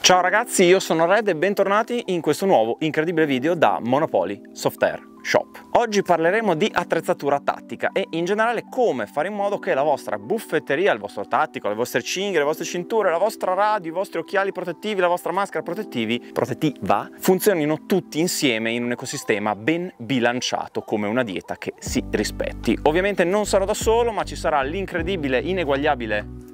Ciao ragazzi, io sono Red e bentornati in questo nuovo incredibile video da Monopoly Software Shop. Oggi parleremo di attrezzatura tattica e in generale come fare in modo che la vostra buffetteria, il vostro tattico, le vostre cinghie, le vostre cinture, la vostra radio, i vostri occhiali protettivi, la vostra maschera protettiva funzionino tutti insieme in un ecosistema ben bilanciato come una dieta che si rispetti. Ovviamente non sarò da solo ma ci sarà l'incredibile, ineguagliabile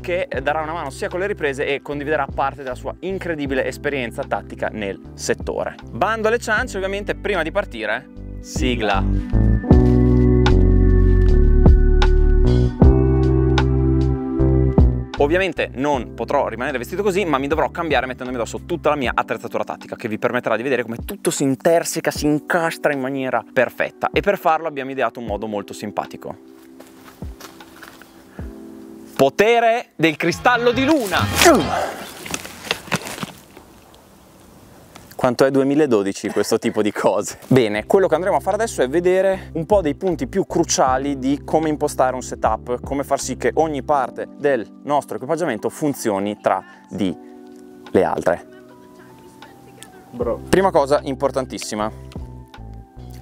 che darà una mano sia con le riprese e condividerà parte della sua incredibile esperienza tattica nel settore. Bando alle ciance, ovviamente prima di partire, sigla. Ovviamente non potrò rimanere vestito così, ma mi dovrò cambiare mettendomi addosso tutta la mia attrezzatura tattica, che vi permetterà di vedere come tutto si interseca, si incastra in maniera perfetta. E per farlo abbiamo ideato un modo molto simpatico. Potere del cristallo di luna. Quanto è 2012 questo tipo di cose? Bene, quello che andremo a fare adesso è vedere un po' dei punti più cruciali di come impostare un setup, come far sì che ogni parte del nostro equipaggiamento funzioni tra di le altre. Bro. Prima cosa importantissima,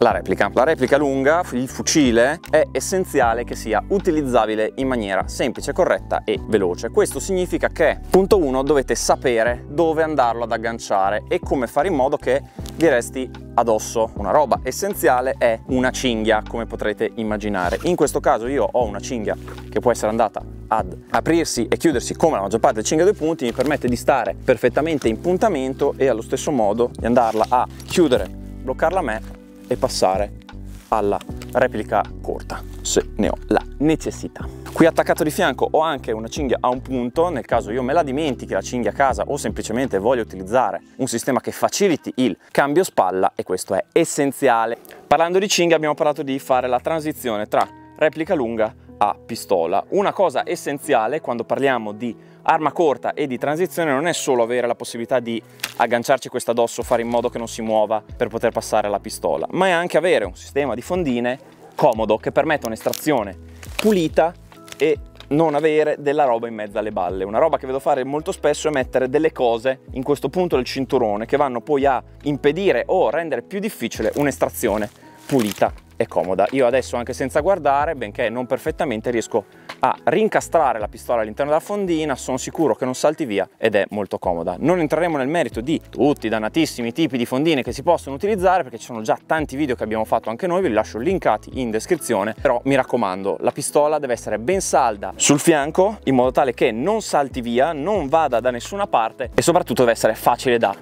la replica. La replica lunga, il fucile, è essenziale che sia utilizzabile in maniera semplice, corretta e veloce. Questo significa che, punto 1, dovete sapere dove andarlo ad agganciare e come fare in modo che vi resti addosso una roba essenziale è una cinghia come potrete immaginare in questo caso io ho una cinghia che può essere andata ad aprirsi e chiudersi come la maggior parte del cinghia a due punti mi permette di stare perfettamente in puntamento e allo stesso modo di andarla a chiudere bloccarla a me e passare alla replica corta se ne ho la necessità. Qui attaccato di fianco ho anche una cinghia a un punto, nel caso io me la dimentichi la cinghia a casa o semplicemente voglio utilizzare un sistema che faciliti il cambio spalla e questo è essenziale. Parlando di cinghia abbiamo parlato di fare la transizione tra replica lunga e a pistola. Una cosa essenziale quando parliamo di arma corta e di transizione non è solo avere la possibilità di agganciarci questo addosso, fare in modo che non si muova per poter passare alla pistola, ma è anche avere un sistema di fondine comodo che permetta un'estrazione pulita e non avere della roba in mezzo alle balle. Una roba che vedo fare molto spesso è mettere delle cose in questo punto del cinturone che vanno poi a impedire o rendere più difficile un'estrazione pulita e comoda. Io adesso anche senza guardare, benché non perfettamente, riesco a rincastrare la pistola all'interno della fondina, sono sicuro che non salti via ed è molto comoda. Non entreremo nel merito di tutti i dannatissimi tipi di fondine che si possono utilizzare perché ci sono già tanti video che abbiamo fatto anche noi, ve li lascio linkati in descrizione, però mi raccomando la pistola deve essere ben salda sul fianco in modo tale che non salti via, non vada da nessuna parte e soprattutto deve essere facile da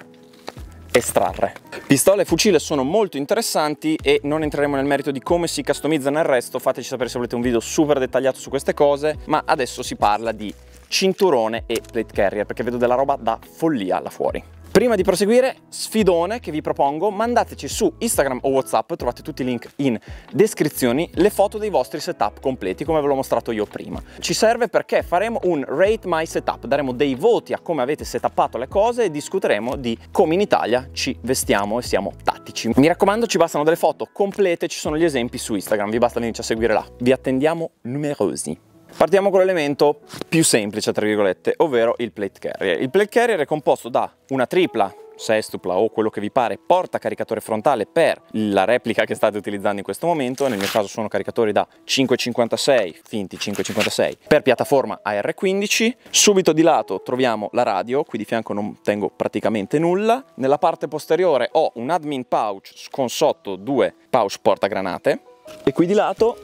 estrarre. Pistola e fucile sono molto interessanti e non entreremo nel merito di come si customizzano il resto, fateci sapere se volete un video super dettagliato su queste cose, ma adesso si parla di cinturone e plate carrier perché vedo della roba da follia là fuori. Prima di proseguire, sfidone che vi propongo, mandateci su Instagram o WhatsApp, trovate tutti i link in descrizione, le foto dei vostri setup completi come ve l'ho mostrato io prima. Ci serve perché faremo un rate my setup, daremo dei voti a come avete setappato le cose e discuteremo di come in Italia ci vestiamo e siamo tattici. Mi raccomando, ci bastano delle foto complete, ci sono gli esempi su Instagram, vi basta venirci a seguire là. Vi attendiamo numerosi. Partiamo con l'elemento più semplice, tra virgolette, ovvero il plate carrier. Il plate carrier è composto da una tripla sestupla o quello che vi pare porta caricatore frontale per la replica che state utilizzando in questo momento nel mio caso sono caricatori da 556 finti 556 per piattaforma AR15 subito di lato troviamo la radio qui di fianco non tengo praticamente nulla nella parte posteriore ho un admin pouch con sotto due pouch porta granate e qui di lato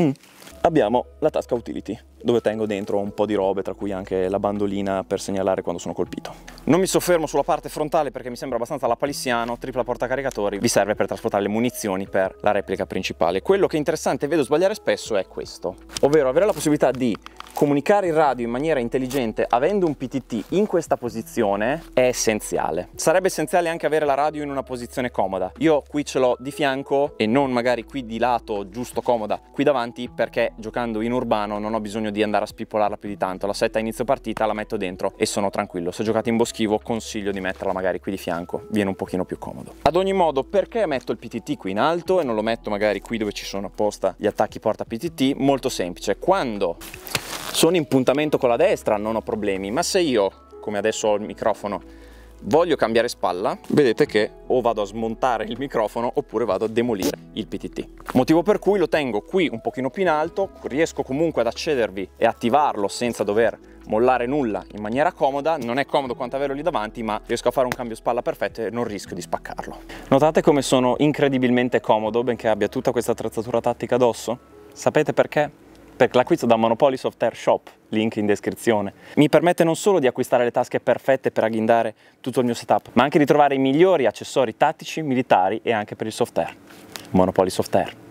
mm abbiamo la tasca utility dove tengo dentro un po' di robe tra cui anche la bandolina per segnalare quando sono colpito. Non mi soffermo sulla parte frontale perché mi sembra abbastanza la palissiano, tripla porta caricatori vi serve per trasportare le munizioni per la replica principale. Quello che è interessante e vedo sbagliare spesso è questo, ovvero avere la possibilità di comunicare il radio in maniera intelligente avendo un PTT in questa posizione è essenziale. Sarebbe essenziale anche avere la radio in una posizione comoda. Io qui ce l'ho di fianco e non magari qui di lato, giusto comoda, qui davanti perché giocando in urbano non ho bisogno di andare a spippolarla più di tanto. La setta inizio partita la metto dentro e sono tranquillo. Se giocate in boschivo consiglio di metterla magari qui di fianco, viene un pochino più comodo. Ad ogni modo perché metto il PTT qui in alto e non lo metto magari qui dove ci sono apposta gli attacchi porta PTT? Molto semplice. Quando sono in puntamento con la destra, non ho problemi, ma se io, come adesso ho il microfono, voglio cambiare spalla, vedete che o vado a smontare il microfono oppure vado a demolire il PTT. Motivo per cui lo tengo qui un pochino più in alto, riesco comunque ad accedervi e attivarlo senza dover mollare nulla in maniera comoda, non è comodo quanto averlo lì davanti ma riesco a fare un cambio spalla perfetto e non rischio di spaccarlo. Notate come sono incredibilmente comodo benché abbia tutta questa attrezzatura tattica addosso? Sapete perché? per l'acquisto da Monopoly Software Shop, link in descrizione. Mi permette non solo di acquistare le tasche perfette per agghindare tutto il mio setup, ma anche di trovare i migliori accessori tattici, militari e anche per il software. Monopoly Software.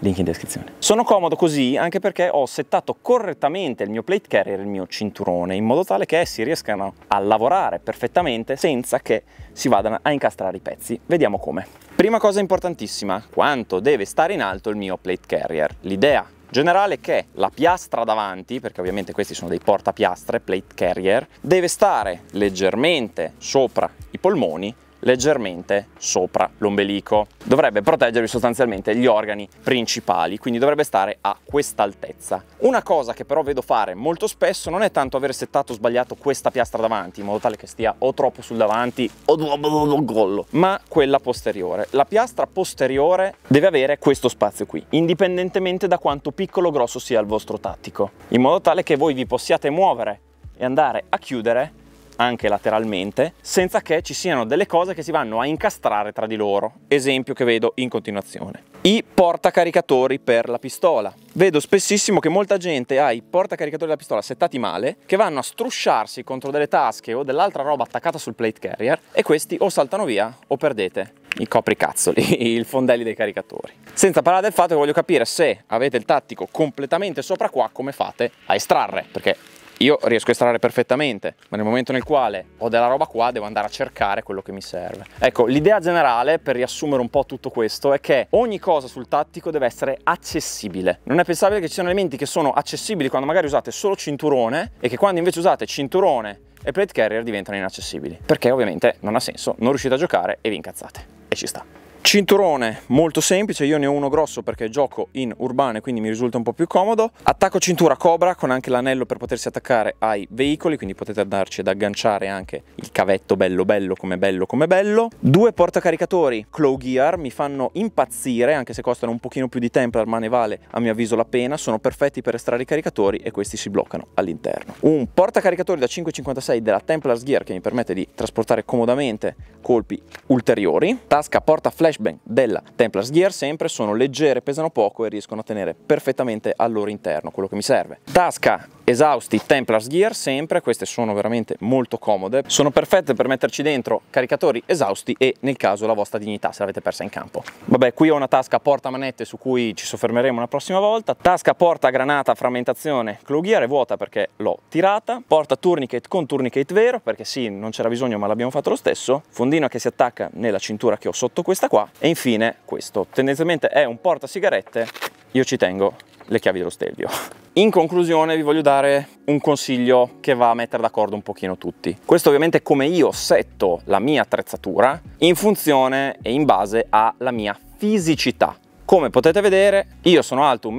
Link in descrizione. Sono comodo così anche perché ho settato correttamente il mio plate carrier e il mio cinturone in modo tale che essi riescano a lavorare perfettamente senza che si vadano a incastrare i pezzi. Vediamo come. Prima cosa importantissima, quanto deve stare in alto il mio plate carrier. L'idea generale che la piastra davanti, perché ovviamente questi sono dei portapiastre, plate carrier, deve stare leggermente sopra i polmoni leggermente sopra l'ombelico. Dovrebbe proteggervi sostanzialmente gli organi principali, quindi dovrebbe stare a quest'altezza. Una cosa che però vedo fare molto spesso non è tanto aver settato sbagliato questa piastra davanti, in modo tale che stia o troppo sul davanti o sul gollo, ma quella posteriore. La piastra posteriore deve avere questo spazio qui, indipendentemente da quanto piccolo o grosso sia il vostro tattico, in modo tale che voi vi possiate muovere e andare a chiudere anche lateralmente senza che ci siano delle cose che si vanno a incastrare tra di loro, esempio che vedo in continuazione. I portacaricatori per la pistola. Vedo spessissimo che molta gente ha i portacaricatori della pistola settati male che vanno a strusciarsi contro delle tasche o dell'altra roba attaccata sul plate carrier e questi o saltano via o perdete i copricazzoli, i fondelli dei caricatori. Senza parlare del fatto che voglio capire se avete il tattico completamente sopra qua come fate a estrarre, perché io riesco a estrarre perfettamente, ma nel momento nel quale ho della roba qua devo andare a cercare quello che mi serve. Ecco, l'idea generale per riassumere un po' tutto questo è che ogni cosa sul tattico deve essere accessibile. Non è pensabile che ci siano elementi che sono accessibili quando magari usate solo cinturone e che quando invece usate cinturone e plate carrier diventano inaccessibili. Perché ovviamente non ha senso, non riuscite a giocare e vi incazzate. E ci sta. Cinturone molto semplice, io ne ho uno grosso perché gioco in urbane quindi mi risulta un po' più comodo. Attacco cintura cobra con anche l'anello per potersi attaccare ai veicoli, quindi potete andarci ad agganciare anche il cavetto bello bello come bello come bello. Due portacaricatori Claw Gear mi fanno impazzire anche se costano un pochino più di Templar ma ne vale a mio avviso la pena, sono perfetti per estrarre i caricatori e questi si bloccano all'interno. Un portacaricatori da 5,56 della Templar's Gear che mi permette di trasportare comodamente colpi ulteriori. Tasca porta flash flashbang della Templars Gear sempre sono leggere, pesano poco e riescono a tenere perfettamente al loro interno quello che mi serve. Tasca esausti Templars Gear sempre, queste sono veramente molto comode, sono perfette per metterci dentro caricatori esausti e nel caso la vostra dignità se l'avete persa in campo. Vabbè, qui ho una tasca porta manette su cui ci soffermeremo una prossima volta, tasca porta granata frammentazione clue gear è vuota perché l'ho tirata, porta tourniquet con tourniquet vero perché sì, non c'era bisogno ma l'abbiamo fatto lo stesso, fondino che si attacca nella cintura che ho sotto questa qua e infine questo. Tendenzialmente è un porta sigarette, io ci tengo le chiavi dello stelvio. In conclusione vi voglio dare un consiglio che va a mettere d'accordo un pochino tutti. Questo ovviamente è come io setto la mia attrezzatura in funzione e in base alla mia fisicità. Come potete vedere io sono alto 1,94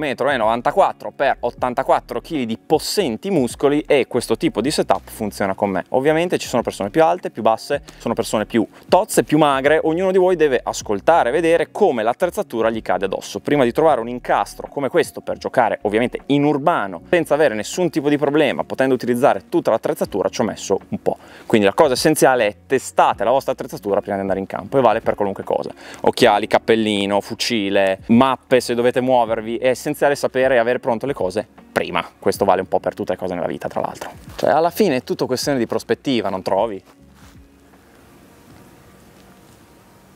m per 84 kg di possenti muscoli e questo tipo di setup funziona con me. Ovviamente ci sono persone più alte, più basse, sono persone più tozze, più magre, ognuno di voi deve ascoltare e vedere come l'attrezzatura gli cade addosso. Prima di trovare un incastro come questo per giocare ovviamente in urbano senza avere nessun tipo di problema, potendo utilizzare tutta l'attrezzatura ci ho messo un po'. Quindi la cosa essenziale è testate la vostra attrezzatura prima di andare in campo e vale per qualunque cosa. Occhiali, cappellino, fucile, mappe se dovete muovervi, è essenziale sapere e avere pronto le cose prima. Questo vale un po' per tutte le cose nella vita, tra l'altro. Cioè, alla fine è tutto questione di prospettiva, non trovi?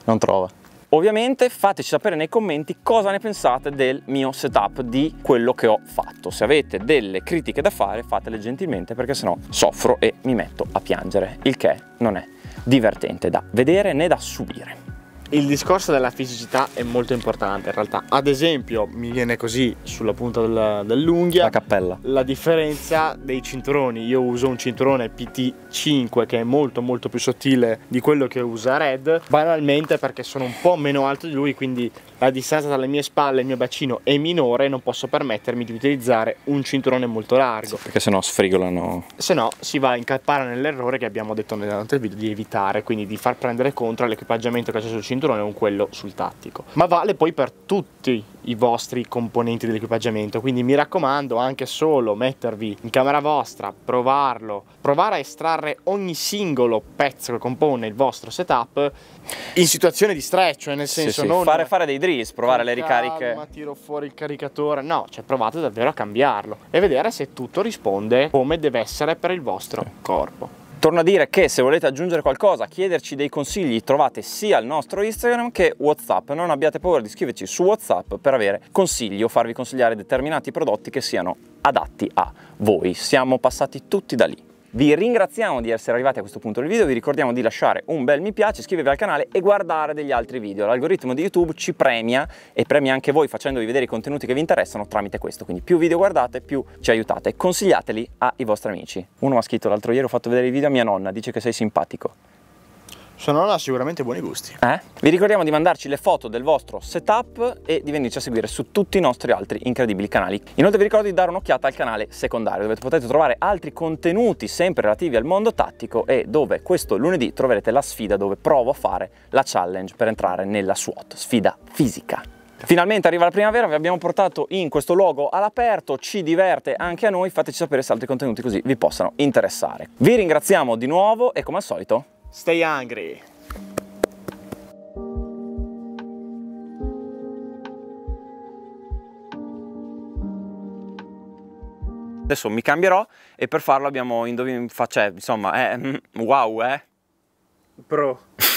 Non trova. Ovviamente fateci sapere nei commenti cosa ne pensate del mio setup, di quello che ho fatto. Se avete delle critiche da fare fatele gentilmente perché sennò soffro e mi metto a piangere, il che non è divertente da vedere né da subire il discorso della fisicità è molto importante in realtà. Ad esempio, mi viene così sulla punta della, dell'unghia. La cappella. La differenza dei cinturoni. Io uso un cinturone PT5 che è molto molto più sottile di quello che usa Red. Banalmente perché sono un po' meno alto di lui, quindi la distanza tra le mie spalle e il mio bacino è minore. Non posso permettermi di utilizzare un cinturone molto largo. Sì, perché sennò sfrigolano. Se no si va a incappare nell'errore che abbiamo detto nell'altro video di evitare, quindi di far prendere contro l'equipaggiamento che c'è sul cinturone punto non è un quello sul tattico, ma vale poi per tutti i vostri componenti dell'equipaggiamento, quindi mi raccomando anche solo mettervi in camera vostra, provarlo, provare a estrarre ogni singolo pezzo che compone il vostro setup in situazione di stress, cioè nel senso sì, sì. non fare, fare dei drills, provare le ricariche. Ma tiro fuori il caricatore, no, cioè provate davvero a cambiarlo e vedere se tutto risponde come deve essere per il vostro corpo. Torno a dire che se volete aggiungere qualcosa, chiederci dei consigli, trovate sia il nostro Instagram che WhatsApp. Non abbiate paura di scriverci su WhatsApp per avere consigli o farvi consigliare determinati prodotti che siano adatti a voi. Siamo passati tutti da lì. Vi ringraziamo di essere arrivati a questo punto del video, vi ricordiamo di lasciare un bel mi piace, iscrivervi al canale e guardare degli altri video. L'algoritmo di YouTube ci premia e premia anche voi facendovi vedere i contenuti che vi interessano tramite questo, quindi più video guardate più ci aiutate. Consigliateli ai vostri amici. Uno mi ha scritto l'altro ieri ho fatto vedere i video a mia nonna, dice che sei simpatico. Sono là sicuramente buoni gusti. Eh? Vi ricordiamo di mandarci le foto del vostro setup e di venirci a seguire su tutti i nostri altri incredibili canali. Inoltre vi ricordo di dare un'occhiata al canale secondario dove potete trovare altri contenuti sempre relativi al mondo tattico e dove questo lunedì troverete la sfida dove provo a fare la challenge per entrare nella SWAT, sfida fisica. Finalmente arriva la primavera, vi abbiamo portato in questo luogo all'aperto, ci diverte anche a noi, fateci sapere se altri contenuti così vi possano interessare. Vi ringraziamo di nuovo e come al solito Stay hungry. Adesso mi cambierò e per farlo abbiamo indovinato, cioè, insomma, eh, mm, wow, eh. Bro.